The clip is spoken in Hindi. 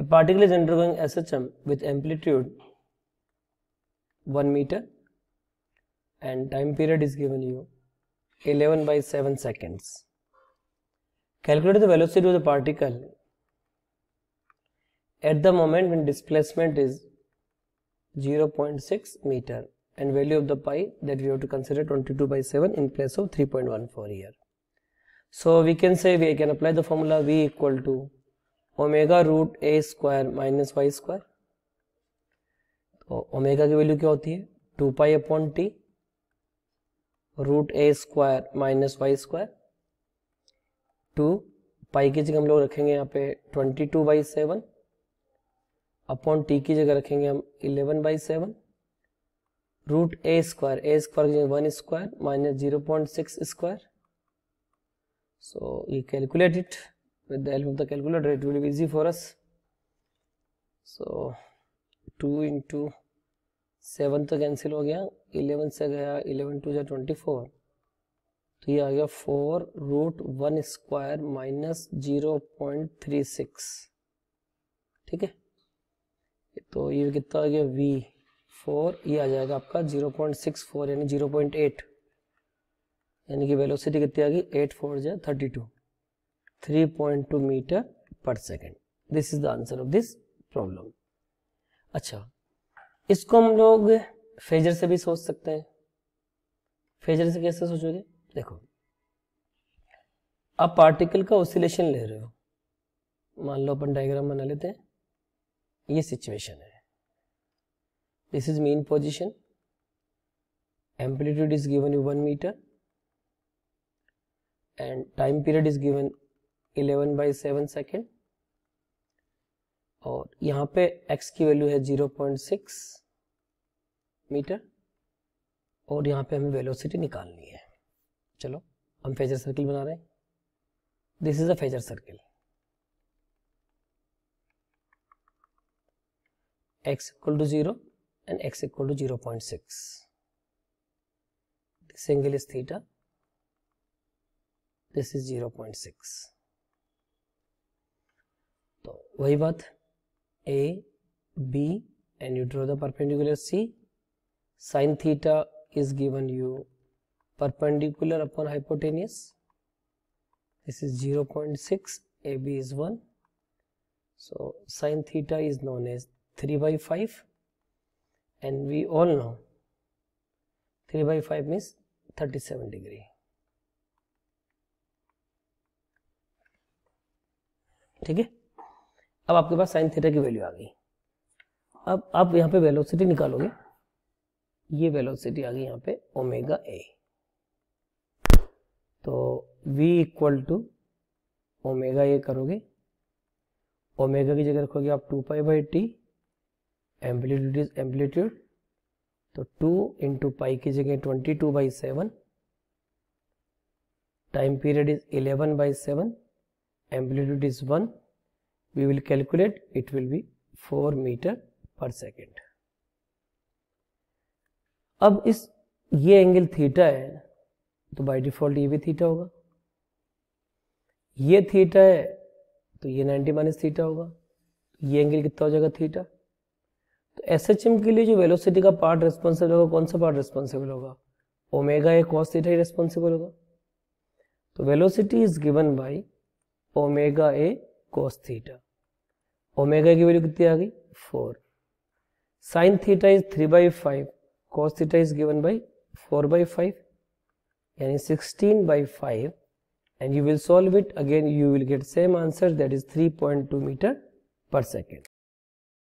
A particle is undergoing SHM with amplitude 1 meter and time period is given you 11 by 7 seconds. Calculate the velocity of the particle at the moment when displacement is 0.6 meter and value of the pi that we have to consider 22 by 7 in place of 3.14 here. So we can say we can apply the formula V equal to omega root A square minus Y square तो ओमेगा की वैल्यू क्या होती है two pi upon T root A square minus Y square two pi की जगह हम लोग रखेंगे यहाँ पे twenty two by seven upon T की जगह रखेंगे हम eleven by seven root A square A square की जगह one square minus zero point six square so ये calculate it with the help of the calculator it will be easy for us so 2 into seven तो कैंसिल हो गया इलेवन से गया इलेवन टू जो ट्वेंटी फोर तो ये आ गया four root one square minus zero point three six ठीक है तो ये कितना आ गया वी फोर ये आ जाएगा आपका जीरो पॉइंट सिक्स फोर यानी जीरो पॉइंट एट यानी कि वेलोसिटी कितनी आ गई एट फोर जो thirty two 3.2 meter per second. This is the answer of this problem. अच्छा इसको हम लोग फेजर से भी सोच सकते हैं फेजर से कैसे सोचोगे देखो आप पार्टिकल का ऑसिलेशन ले रहे हो मान लो अपन डायग्राम बना लेते हैं ये सिचुएशन है this is mean position amplitude is given you one meter and time period is given eleven by seven second और यहाँ पे x की वैल्यू है जीरो पॉइंट सिक्स मीटर और यहाँ पे हमें वेलोसिटी निकालनी है चलो हम फेजर सर्किल बना रहे हैं this is a phasor circle x equal to zero and x equal to zero point six this angle is theta this is zero point six तो वही बात A B and you draw the perpendicular C sine theta is given you perpendicular upon hypotenuse this is 0.6 point six A B is one so sine theta is known as three by five and we all no three by five mean thirty seven degree ठीक है अब आपके पास साइन थीटा की वैल्यू आ गई अब आप यहाँ पे वेलोसिटी निकालोगे ये वेलोसिटी आ गई यहाँ पे ओमेगा ए तो v equal to omega A करोगे ओमेगा की जगह रखोगे आप two pi by T amplitude is amplitude तो टू इंटू पाई की जगह twenty two by seven time period is eleven by seven amplitude is one we will calculate it will be 4 meter per second अब इस ये एंगल थीटा है तो बाय डिफॉल्ट ये भी थीटा होगा ये थीटा है तो ये 90 माइनस थीटा होगा ये एंगल कितना हो जाएगा थीटा तो एस के लिए जो वेलोसिटी का पार्ट रेस्पॉन्सिबल होगा कौन सा पार्ट रेस्पॉन्सिबल होगा ओमेगा ए कॉस थीटा ही रेस्पॉन्सिबल होगा तो velocity is given by omega A cos theta omega की वैल्यू कितनी आ गई four sine theta is three by five cos theta is given by four by five यानी sixteen by five and you will solve it again you will get same answer that is three point two meter per second